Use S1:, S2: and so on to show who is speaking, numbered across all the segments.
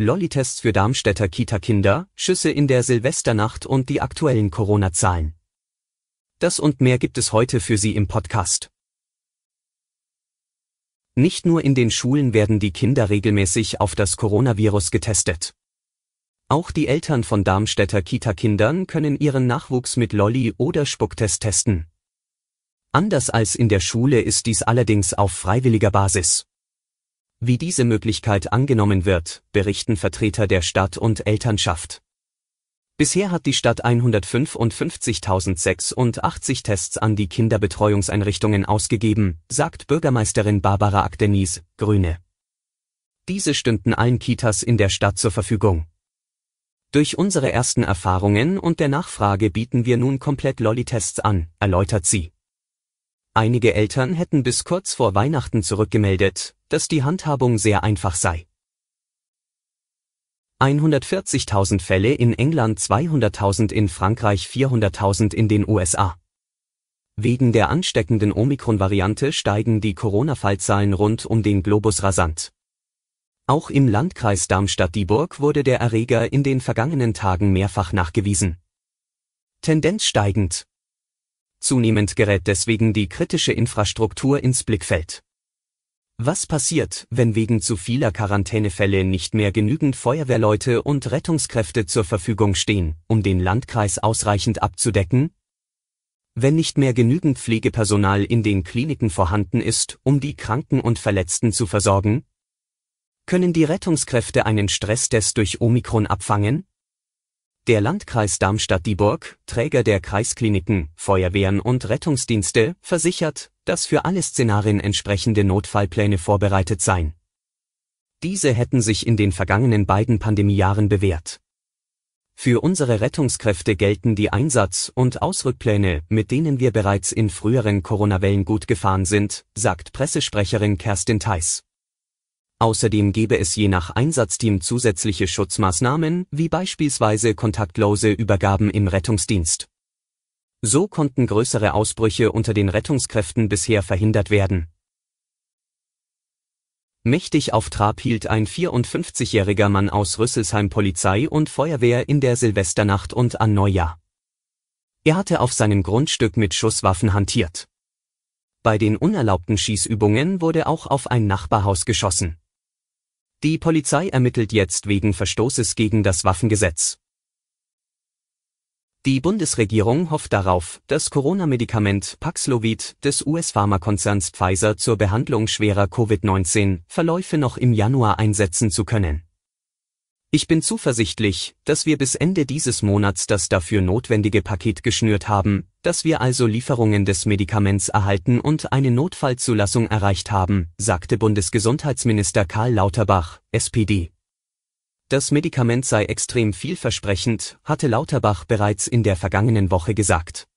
S1: Lolli-Tests für Darmstädter Kita-Kinder, Schüsse in der Silvesternacht und die aktuellen Corona-Zahlen. Das und mehr gibt es heute für Sie im Podcast. Nicht nur in den Schulen werden die Kinder regelmäßig auf das Coronavirus getestet. Auch die Eltern von Darmstädter Kita-Kindern können ihren Nachwuchs mit Lolli- oder Spucktest testen. Anders als in der Schule ist dies allerdings auf freiwilliger Basis. Wie diese Möglichkeit angenommen wird, berichten Vertreter der Stadt und Elternschaft. Bisher hat die Stadt 155.086 Tests an die Kinderbetreuungseinrichtungen ausgegeben, sagt Bürgermeisterin Barbara Akdenis, Grüne. Diese stünden allen Kitas in der Stadt zur Verfügung. Durch unsere ersten Erfahrungen und der Nachfrage bieten wir nun komplett Lolli-Tests an, erläutert sie. Einige Eltern hätten bis kurz vor Weihnachten zurückgemeldet, dass die Handhabung sehr einfach sei. 140.000 Fälle in England, 200.000 in Frankreich, 400.000 in den USA. Wegen der ansteckenden Omikron-Variante steigen die Corona-Fallzahlen rund um den Globus rasant. Auch im Landkreis Darmstadt-Dieburg wurde der Erreger in den vergangenen Tagen mehrfach nachgewiesen. Tendenz steigend. Zunehmend gerät deswegen die kritische Infrastruktur ins Blickfeld. Was passiert, wenn wegen zu vieler Quarantänefälle nicht mehr genügend Feuerwehrleute und Rettungskräfte zur Verfügung stehen, um den Landkreis ausreichend abzudecken? Wenn nicht mehr genügend Pflegepersonal in den Kliniken vorhanden ist, um die Kranken und Verletzten zu versorgen? Können die Rettungskräfte einen Stresstest durch Omikron abfangen? Der Landkreis Darmstadt-Dieburg, Träger der Kreiskliniken, Feuerwehren und Rettungsdienste, versichert, dass für alle Szenarien entsprechende Notfallpläne vorbereitet seien. Diese hätten sich in den vergangenen beiden Pandemiejahren bewährt. Für unsere Rettungskräfte gelten die Einsatz- und Ausrückpläne, mit denen wir bereits in früheren Corona-Wellen gut gefahren sind, sagt Pressesprecherin Kerstin Theiss. Außerdem gebe es je nach Einsatzteam zusätzliche Schutzmaßnahmen, wie beispielsweise kontaktlose Übergaben im Rettungsdienst. So konnten größere Ausbrüche unter den Rettungskräften bisher verhindert werden. Mächtig auf Trab hielt ein 54-jähriger Mann aus Rüsselsheim Polizei und Feuerwehr in der Silvesternacht und an Neujahr. Er hatte auf seinem Grundstück mit Schusswaffen hantiert. Bei den unerlaubten Schießübungen wurde auch auf ein Nachbarhaus geschossen. Die Polizei ermittelt jetzt wegen Verstoßes gegen das Waffengesetz. Die Bundesregierung hofft darauf, das Corona-Medikament Paxlovid des US-Pharmakonzerns Pfizer zur Behandlung schwerer Covid-19-Verläufe noch im Januar einsetzen zu können. Ich bin zuversichtlich, dass wir bis Ende dieses Monats das dafür notwendige Paket geschnürt haben, dass wir also Lieferungen des Medikaments erhalten und eine Notfallzulassung erreicht haben, sagte Bundesgesundheitsminister Karl Lauterbach, SPD. Das Medikament sei extrem vielversprechend, hatte Lauterbach bereits in der vergangenen Woche gesagt.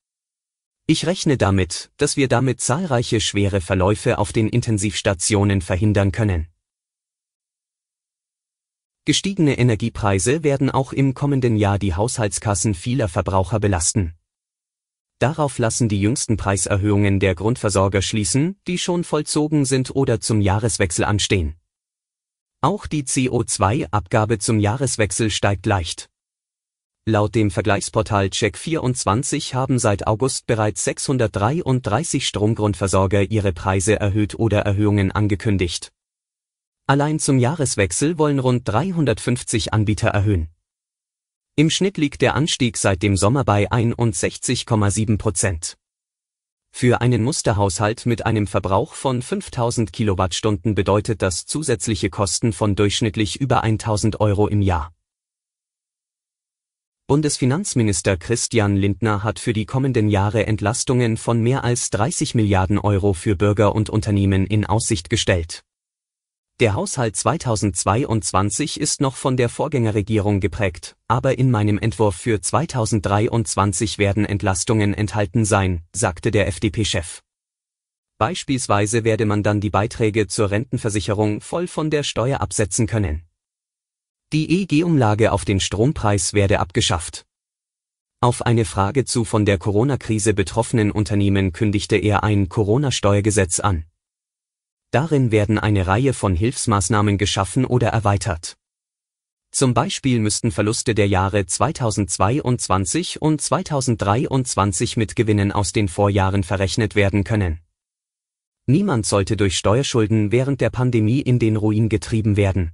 S1: Ich rechne damit, dass wir damit zahlreiche schwere Verläufe auf den Intensivstationen verhindern können. Gestiegene Energiepreise werden auch im kommenden Jahr die Haushaltskassen vieler Verbraucher belasten. Darauf lassen die jüngsten Preiserhöhungen der Grundversorger schließen, die schon vollzogen sind oder zum Jahreswechsel anstehen. Auch die CO2-Abgabe zum Jahreswechsel steigt leicht. Laut dem Vergleichsportal Check24 haben seit August bereits 633 Stromgrundversorger ihre Preise erhöht oder Erhöhungen angekündigt. Allein zum Jahreswechsel wollen rund 350 Anbieter erhöhen. Im Schnitt liegt der Anstieg seit dem Sommer bei 61,7 Prozent. Für einen Musterhaushalt mit einem Verbrauch von 5000 Kilowattstunden bedeutet das zusätzliche Kosten von durchschnittlich über 1000 Euro im Jahr. Bundesfinanzminister Christian Lindner hat für die kommenden Jahre Entlastungen von mehr als 30 Milliarden Euro für Bürger und Unternehmen in Aussicht gestellt der Haushalt 2022 ist noch von der Vorgängerregierung geprägt, aber in meinem Entwurf für 2023 werden Entlastungen enthalten sein, sagte der FDP-Chef. Beispielsweise werde man dann die Beiträge zur Rentenversicherung voll von der Steuer absetzen können. Die EG-Umlage auf den Strompreis werde abgeschafft. Auf eine Frage zu von der Corona-Krise betroffenen Unternehmen kündigte er ein Corona-Steuergesetz an. Darin werden eine Reihe von Hilfsmaßnahmen geschaffen oder erweitert. Zum Beispiel müssten Verluste der Jahre 2022 und 2023 mit Gewinnen aus den Vorjahren verrechnet werden können. Niemand sollte durch Steuerschulden während der Pandemie in den Ruin getrieben werden.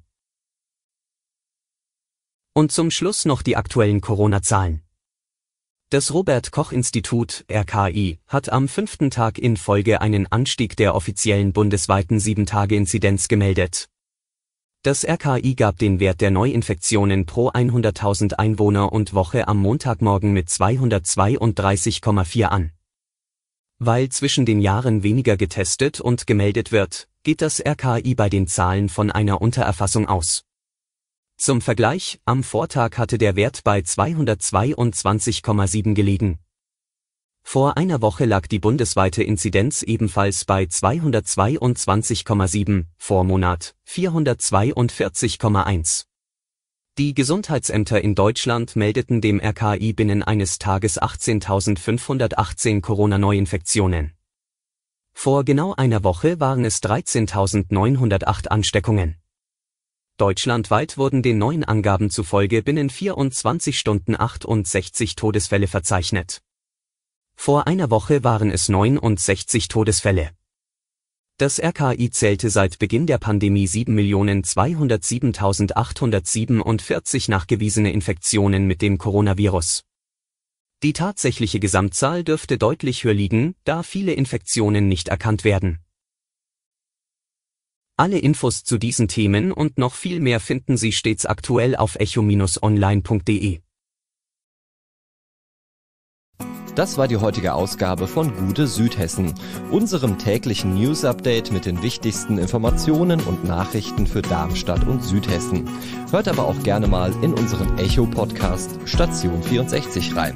S1: Und zum Schluss noch die aktuellen Corona-Zahlen. Das Robert Koch Institut RKI hat am fünften Tag in Folge einen Anstieg der offiziellen bundesweiten 7-Tage-Inzidenz gemeldet. Das RKI gab den Wert der Neuinfektionen pro 100.000 Einwohner und Woche am Montagmorgen mit 232,4 an. Weil zwischen den Jahren weniger getestet und gemeldet wird, geht das RKI bei den Zahlen von einer Untererfassung aus zum Vergleich, am Vortag hatte der Wert bei 222,7 gelegen. Vor einer Woche lag die bundesweite Inzidenz ebenfalls bei 222,7, vor Monat 442,1. Die Gesundheitsämter in Deutschland meldeten dem RKI binnen eines Tages 18.518 Corona-Neuinfektionen. Vor genau einer Woche waren es 13.908 Ansteckungen. Deutschlandweit wurden den neuen Angaben zufolge binnen 24 Stunden 68 Todesfälle verzeichnet. Vor einer Woche waren es 69 Todesfälle. Das RKI zählte seit Beginn der Pandemie 7.207.847 nachgewiesene Infektionen mit dem Coronavirus. Die tatsächliche Gesamtzahl dürfte deutlich höher liegen, da viele Infektionen nicht erkannt werden alle Infos zu diesen Themen und noch viel mehr finden Sie stets aktuell auf echo-online.de. Das war die heutige Ausgabe von Gute Südhessen, unserem täglichen News-Update mit den wichtigsten Informationen und Nachrichten für Darmstadt und Südhessen. Hört aber auch gerne mal in unseren Echo-Podcast Station 64 rein.